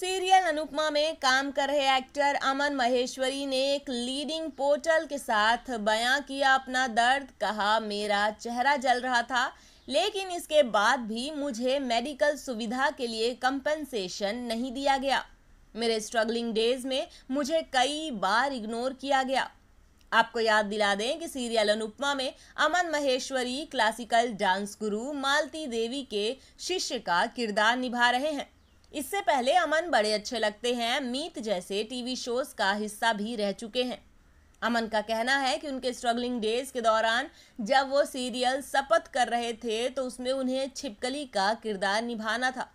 serial Anupama में काम कर रहे एक्टर अमन महेश्वरी ने एक लीडिंग पोर्टल के साथ बयां किया अपना दर्द कहा मेरा चेहरा जल रहा था लेकिन इसके बाद भी मुझे मेडिकल सुविधा के लिए कंपनसेशन नहीं दिया गया मेरे स्ट्रगलिंग डेज में मुझे कई बार इग्नोर किया गया आपको याद दिला दें कि सीरियल अनुपमा में अमन महेश्वरी क्लासिकल डांस गुरु मालती देवी के शिष्य का किरदार निभा रहे हैं इससे पहले अमन बड़े अच्छे लगते हैं मीत जैसे टीवी शोज का हिस्सा भी रह चुके हैं अमन का कहना है कि उनके स्ट्रगलिंग डेज के दौरान जब वो सीरियल शपथ कर रहे थे तो उसमें उन्हें छिपकली का किरदार निभाना था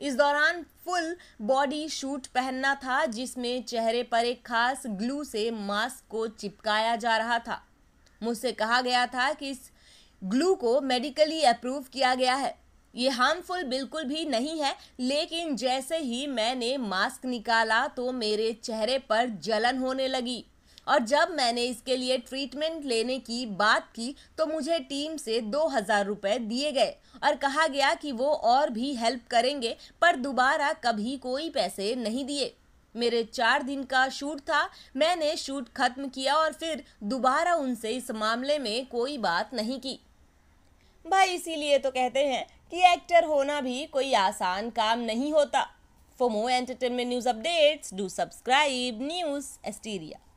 इस दौरान फुल बॉडी शूट पहनना था जिसमें चेहरे पर एक खास ग्लू से मास्क को चिपकाया जा रहा था मुझसे कहा गया था कि इस ग्लू को मेडिकली अप्रूव किया गया है ये हार्मफुल बिल्कुल भी नहीं है लेकिन जैसे ही मैंने मास्क निकाला तो मेरे चेहरे पर जलन होने लगी और जब मैंने इसके लिए ट्रीटमेंट लेने की बात की तो मुझे टीम से दो हज़ार रुपये दिए गए और कहा गया कि वो और भी हेल्प करेंगे पर दोबारा कभी कोई पैसे नहीं दिए मेरे चार दिन का शूट था मैंने शूट खत्म किया और फिर दोबारा उनसे इस मामले में कोई बात नहीं की भाई इसीलिए तो कहते हैं कि एक्टर होना भी कोई आसान काम नहीं होता for more entertainment news updates do subscribe news Asteria